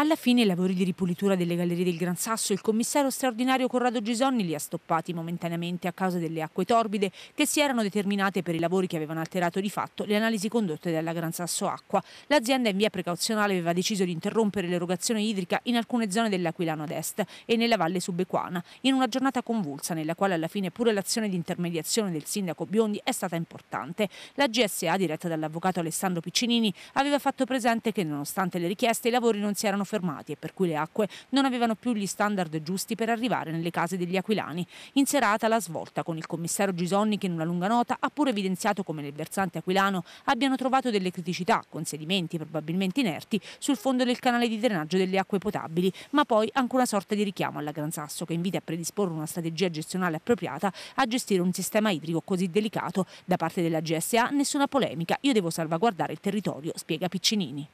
Alla fine i lavori di ripulitura delle gallerie del Gran Sasso, il commissario straordinario Corrado Gisonni li ha stoppati momentaneamente a causa delle acque torbide che si erano determinate per i lavori che avevano alterato di fatto le analisi condotte dalla Gran Sasso Acqua. L'azienda in via precauzionale aveva deciso di interrompere l'erogazione idrica in alcune zone dell'Aquilano ad est e nella valle subequana, in una giornata convulsa nella quale alla fine pure l'azione di intermediazione del sindaco Biondi è stata importante. La GSA, diretta dall'avvocato Alessandro Piccinini, aveva fatto presente che nonostante le richieste i lavori non si erano fermati e per cui le acque non avevano più gli standard giusti per arrivare nelle case degli aquilani. In serata la svolta con il commissario Gisonni che in una lunga nota ha pure evidenziato come nel versante aquilano abbiano trovato delle criticità con sedimenti probabilmente inerti sul fondo del canale di drenaggio delle acque potabili, ma poi anche una sorta di richiamo alla Gran Sasso che invita a predisporre una strategia gestionale appropriata a gestire un sistema idrico così delicato. Da parte della GSA nessuna polemica, io devo salvaguardare il territorio, spiega Piccinini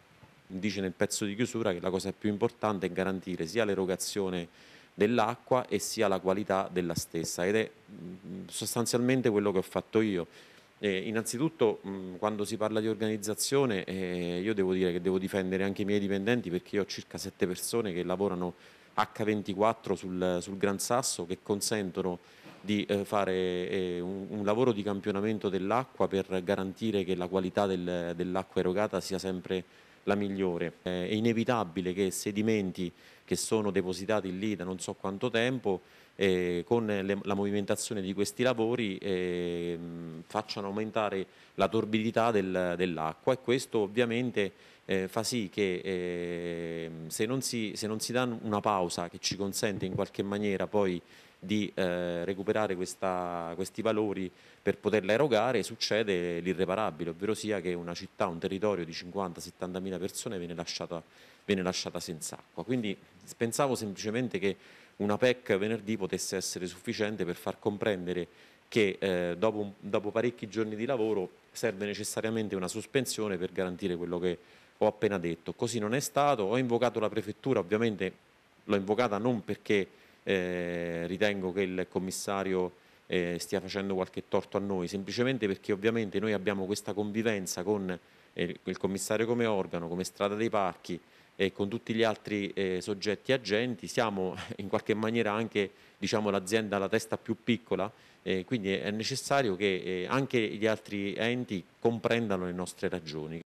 dice nel pezzo di chiusura che la cosa più importante è garantire sia l'erogazione dell'acqua e sia la qualità della stessa ed è mm, sostanzialmente quello che ho fatto io. Eh, innanzitutto mh, mm, quando si parla di organizzazione eh, io devo dire che devo difendere anche i miei dipendenti perché io ho circa sette persone che lavorano H24 sul, sul Gran Sasso che consentono di eh, fare eh, un, un, lavoro di campionamento dell'acqua per garantire che la qualità del, dell'acqua erogata sia sempre la migliore. È inevitabile che sedimenti che sono depositati lì da non so quanto tempo eh, con le, la movimentazione di questi lavori eh, facciano aumentare la torbidità del, dell'acqua e questo ovviamente eh, fa sì che eh, se non, si, se non si dà una pausa che ci consente in qualche maniera poi di eh, recuperare questa, questi valori per poterla erogare, succede l'irreparabile, ovvero sia che una città, un territorio di 50-70 mila persone viene lasciata, viene lasciata senza acqua. Quindi pensavo semplicemente che una PEC venerdì potesse essere sufficiente per far comprendere che eh, dopo, dopo, parecchi giorni di lavoro serve necessariamente una sospensione per garantire quello che ho appena detto. Così non è stato, ho invocato la prefettura, ovviamente l'ho invocata non perché eh, ritengo che il commissario eh, stia facendo qualche torto a noi, semplicemente perché ovviamente noi abbiamo questa convivenza con eh, il commissario come organo, come strada dei parchi e con tutti gli altri eh, soggetti agenti, siamo in qualche maniera anche diciamo, l'azienda alla testa più piccola, eh, quindi è necessario che eh, anche gli altri enti comprendano le nostre ragioni.